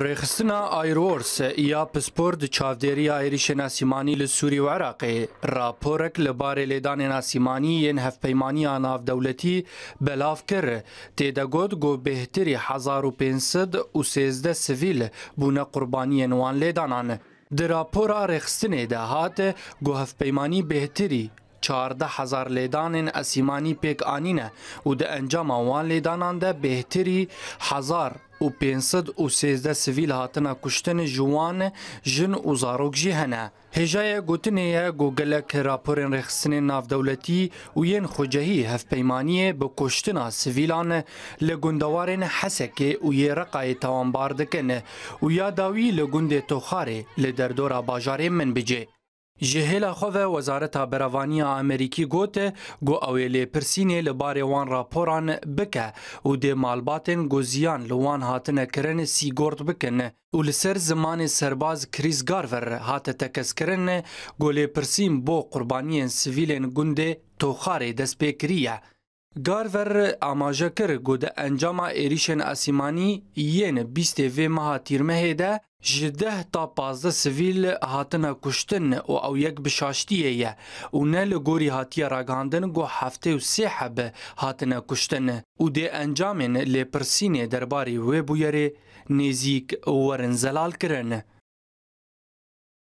رخصنا ایرورس یا پسپورت چاودری ایریشن اسیمانی له سوری و عراق راپورک له بار لیدان اسیمانی ین هف پیمانی اناف دولتی بلاف کر تیدګود گو بهتری 1500 او 13 سویل بونه قربانی وان لیدانان د راپور رخصنه ده هات گو هف پیمانی بهتری 14 هزار لیدانین اسیمانی پیک آنینه و د انجام وان لیدانان ده بهتری هزار و 513 سویل هاتنا کشتن جوان جن و زاروک جی هنه هجای گوتنه یا گوگلک راپورن رخصین ناف دولتی و ین خوجهی هف پیمانی به کشتن سویلان لگندوارن حسکه و یه رقای توانبار دکنه و یا داوی لگند توخاره لدردور باجاره من بجه جهلا خو وزارت بروانی امریکي ګوته ګو اوې له پرسینې لپاره وان راپوران بکه او د مالباتن ګوزیان لوان هاتنه کرن سیګورت بکن او لسر زمان سرباز کریس گارور هاته تکسکرن ګولې پرسین بو قربانیان سویلن ګوندې توخارې د سپیکریه گارور اماجه کر ګو د انجام اریشن اسیمانی یین 20 و ماه تیرمه ده Ji deh ta pazde sivîl hatine kuştin û ew yek bi şaştiyê ye û ne li gorî hatiye ragihandin got heftê û sê hebe hatine kuştin û dê encamên lêpirsînê derbarê wê bûyerê nêzîk werin zelal kirin.